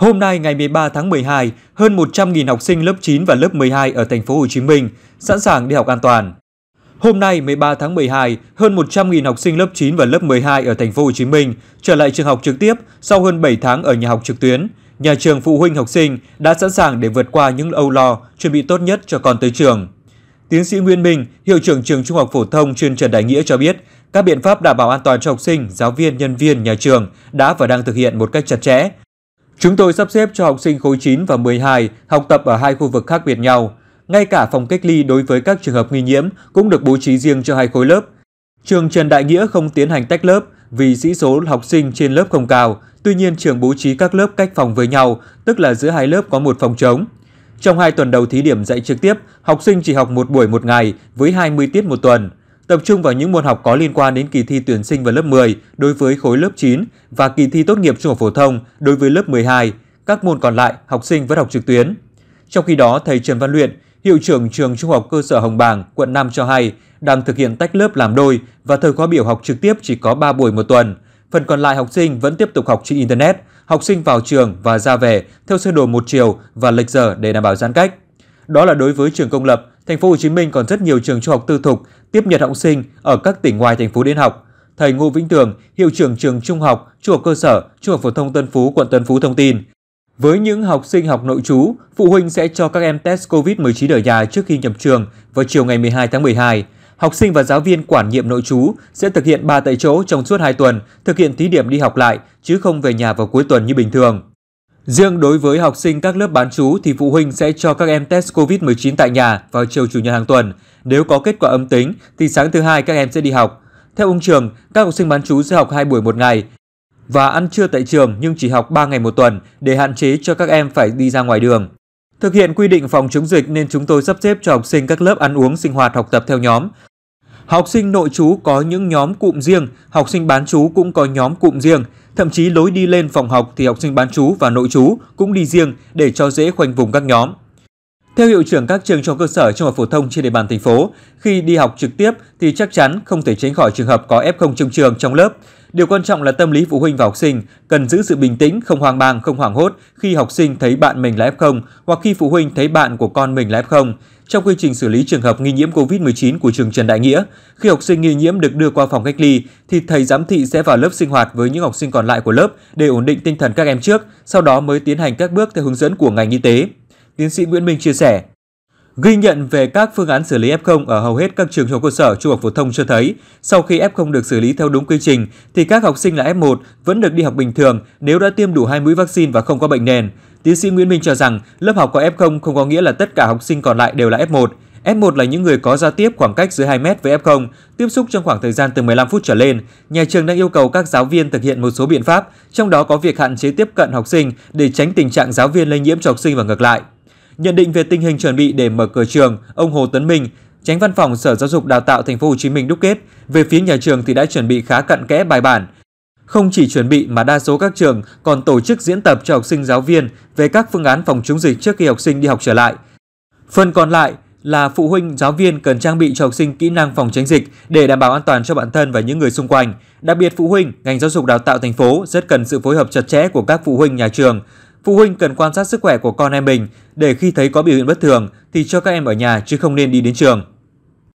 Hôm nay ngày 13 tháng 12, hơn 100.000 học sinh lớp 9 và lớp 12 ở thành phố Hồ Chí Minh sẵn sàng đi học an toàn. Hôm nay 13 tháng 12, hơn 100.000 học sinh lớp 9 và lớp 12 ở thành phố Hồ Chí Minh trở lại trường học trực tiếp sau hơn 7 tháng ở nhà học trực tuyến. Nhà trường phụ huynh học sinh đã sẵn sàng để vượt qua những âu lo, chuẩn bị tốt nhất cho con tới trường. Tiến sĩ Nguyễn Minh, hiệu trưởng trường Trung học phổ thông chuyên Trần Đại Nghĩa cho biết, các biện pháp đảm bảo an toàn cho học sinh, giáo viên, nhân viên nhà trường đã và đang thực hiện một cách chặt chẽ, Chúng tôi sắp xếp cho học sinh khối 9 và 12 học tập ở hai khu vực khác biệt nhau. Ngay cả phòng cách ly đối với các trường hợp nghi nhiễm cũng được bố trí riêng cho hai khối lớp. Trường Trần Đại Nghĩa không tiến hành tách lớp vì sĩ số học sinh trên lớp không cao, tuy nhiên trường bố trí các lớp cách phòng với nhau, tức là giữa hai lớp có một phòng trống. Trong hai tuần đầu thí điểm dạy trực tiếp, học sinh chỉ học một buổi một ngày với 20 tiết một tuần tập trung vào những môn học có liên quan đến kỳ thi tuyển sinh vào lớp 10 đối với khối lớp 9 và kỳ thi tốt nghiệp trung học phổ thông đối với lớp 12. Các môn còn lại, học sinh vẫn học trực tuyến. Trong khi đó, thầy Trần Văn Luyện, hiệu trưởng trường Trung học cơ sở Hồng Bàng, quận 5 cho hay, đang thực hiện tách lớp làm đôi và thời khóa biểu học trực tiếp chỉ có 3 buổi một tuần. Phần còn lại học sinh vẫn tiếp tục học trên Internet, học sinh vào trường và ra về theo sơ đồ một chiều và lệch giờ để đảm bảo giãn cách. Đó là đối với trường công lập, thành phố Hồ Chí Minh còn rất nhiều trường trung học tư thục tiếp nhận học sinh ở các tỉnh ngoài thành phố đến học. Thầy Ngô Vĩnh Tường, hiệu trưởng trường trung học, trung học cơ sở, trung học phổ thông Tân Phú, quận Tân Phú thông tin, với những học sinh học nội trú, phụ huynh sẽ cho các em test COVID-19 ở nhà trước khi nhập trường vào chiều ngày 12 tháng 12. Học sinh và giáo viên quản nhiệm nội trú sẽ thực hiện 3 tại chỗ trong suốt 2 tuần, thực hiện thí điểm đi học lại chứ không về nhà vào cuối tuần như bình thường. Riêng đối với học sinh các lớp bán chú thì phụ huynh sẽ cho các em test COVID-19 tại nhà vào chiều chủ nhật hàng tuần. Nếu có kết quả âm tính thì sáng thứ hai các em sẽ đi học. Theo ông trường, các học sinh bán chú sẽ học 2 buổi một ngày và ăn trưa tại trường nhưng chỉ học 3 ngày một tuần để hạn chế cho các em phải đi ra ngoài đường. Thực hiện quy định phòng chống dịch nên chúng tôi sắp xếp cho học sinh các lớp ăn uống sinh hoạt học tập theo nhóm, Học sinh nội trú có những nhóm cụm riêng, học sinh bán trú cũng có nhóm cụm riêng. Thậm chí lối đi lên phòng học thì học sinh bán trú và nội trú cũng đi riêng để cho dễ khoanh vùng các nhóm. Theo hiệu trưởng các trường trung cơ sở trung học phổ thông trên địa bàn thành phố, khi đi học trực tiếp thì chắc chắn không thể tránh khỏi trường hợp có F0 trong trường trong lớp. Điều quan trọng là tâm lý phụ huynh và học sinh cần giữ sự bình tĩnh, không hoang mang, không hoảng hốt khi học sinh thấy bạn mình là F0 hoặc khi phụ huynh thấy bạn của con mình là F0. Trong quy trình xử lý trường hợp nghi nhiễm COVID-19 của trường Trần Đại Nghĩa, khi học sinh nghi nhiễm được đưa qua phòng cách ly thì thầy giám thị sẽ vào lớp sinh hoạt với những học sinh còn lại của lớp để ổn định tinh thần các em trước, sau đó mới tiến hành các bước theo hướng dẫn của ngành y tế tiến sĩ Nguyễn Minh chia sẻ. Ghi nhận về các phương án xử lý F0 ở hầu hết các trường trung học cơ sở, trung học phổ thông cho thấy, sau khi F0 được xử lý theo đúng quy trình, thì các học sinh là F1 vẫn được đi học bình thường nếu đã tiêm đủ hai mũi vaccine và không có bệnh nền. Tiến sĩ Nguyễn Minh cho rằng, lớp học có F0 không có nghĩa là tất cả học sinh còn lại đều là F1. F1 là những người có giao tiếp khoảng cách dưới 2 mét với F0, tiếp xúc trong khoảng thời gian từ 15 phút trở lên. Nhà trường đang yêu cầu các giáo viên thực hiện một số biện pháp, trong đó có việc hạn chế tiếp cận học sinh để tránh tình trạng giáo viên lây nhiễm cho học sinh và ngược lại. Nhận định về tình hình chuẩn bị để mở cửa trường, ông Hồ Tấn Minh, Tránh Văn phòng Sở Giáo dục Đào tạo Thành phố Hồ Chí Minh đúc kết, về phía nhà trường thì đã chuẩn bị khá cận kẽ bài bản. Không chỉ chuẩn bị mà đa số các trường còn tổ chức diễn tập cho học sinh giáo viên về các phương án phòng chống dịch trước khi học sinh đi học trở lại. Phần còn lại là phụ huynh giáo viên cần trang bị cho học sinh kỹ năng phòng tránh dịch để đảm bảo an toàn cho bản thân và những người xung quanh. Đặc biệt phụ huynh, ngành giáo dục đào tạo thành phố rất cần sự phối hợp chặt chẽ của các phụ huynh nhà trường, Phụ huynh cần quan sát sức khỏe của con em mình để khi thấy có biểu hiện bất thường thì cho các em ở nhà chứ không nên đi đến trường.